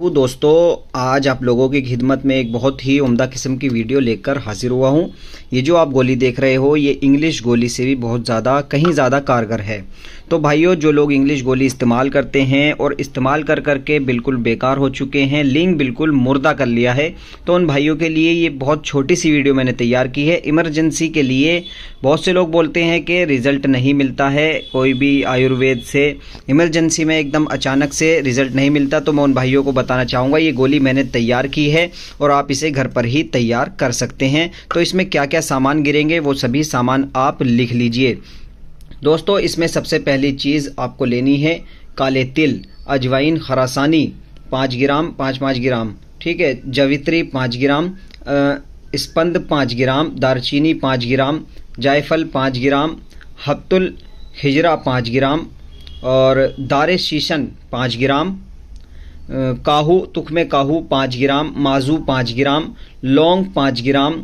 वो तो दोस्तों आज आप लोगों की खिदमत में एक बहुत ही उम्दा किस्म की वीडियो लेकर हाजिर हुआ हूँ ये जो आप गोली देख रहे हो ये इंग्लिश गोली से भी बहुत ज़्यादा कहीं ज़्यादा कारगर है तो भाइयों जो लोग इंग्लिश गोली इस्तेमाल करते हैं और इस्तेमाल कर करके बिल्कुल बेकार हो चुके हैं लिंग बिल्कुल मुर्दा कर लिया है तो उन भाइयों के लिए ये बहुत छोटी सी वीडियो मैंने तैयार की है इमरजेंसी के लिए बहुत से लोग बोलते हैं कि रिज़ल्ट नहीं मिलता है कोई भी आयुर्वेद से इमरजेंसी में एकदम अचानक से रिज़ल्ट नहीं मिलता तो मैं उन भाइयों को बताना चाहूँगा ये गोली मैंने तैयार की है और आप इसे घर पर ही तैयार कर सकते हैं तो इसमें क्या क्या सामान गिरेंगे वो सभी सामान आप लिख लीजिए दोस्तों इसमें सबसे पहली चीज़ आपको लेनी है काले तिल अजवाइन खरासानी पाँच ग्राम पाँच पाँच ग्राम ठीक है जवित्री पाँच ग्राम स्पंद पाँच ग्राम दारचीनी पाँच ग्राम जायफल पाँच ग्राम हतुल हिजरा पाँच ग्राम और दार शीशन पाँच ग्राम काहू में काहू पाँच ग्राम माजू पाँच ग्राम लौंग पाँच ग्राम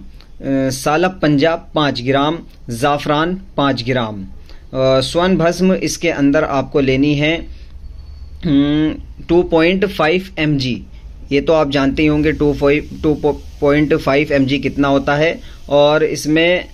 सालब पंजाब पाँच ग्राम ज़ाफ़रान पाँच ग्राम स्वर्ण भस्म इसके अंदर आपको लेनी है two point five M G ये तो आप जानते ही होंगे two five two point five M G कितना होता है और इसमें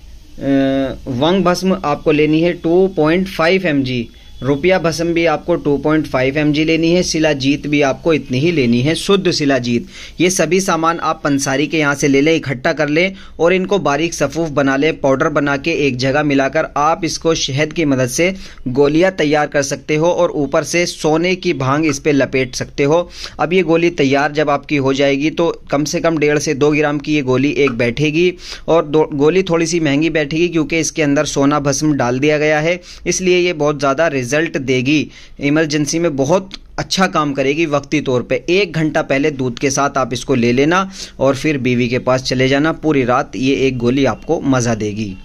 वंग भस्म आपको लेनी है two point five M G रुपया भसम भी आपको 2.5 पॉइंट लेनी है शिलाजीत भी आपको इतनी ही लेनी है शुद्ध शिलाजीत ये सभी सामान आप पंसारी के यहाँ से ले लें इकट्ठा कर लें और इनको बारीक सफूफ बना लें पाउडर बना के एक जगह मिलाकर आप इसको शहद की मदद से गोलियाँ तैयार कर सकते हो और ऊपर से सोने की भांग इस पर लपेट सकते हो अब ये गोली तैयार जब आपकी हो जाएगी तो कम से कम डेढ़ से दो ग्राम की ये गोली एक बैठेगी और गोली थोड़ी सी महंगी बैठेगी क्योंकि इसके अंदर सोना भस्म डाल दिया गया है इसलिए ये बहुत ज़्यादा रिज़ल्ट देगी इमरजेंसी में बहुत अच्छा काम करेगी वक्ती तौर पे एक घंटा पहले दूध के साथ आप इसको ले लेना और फिर बीवी के पास चले जाना पूरी रात ये एक गोली आपको मज़ा देगी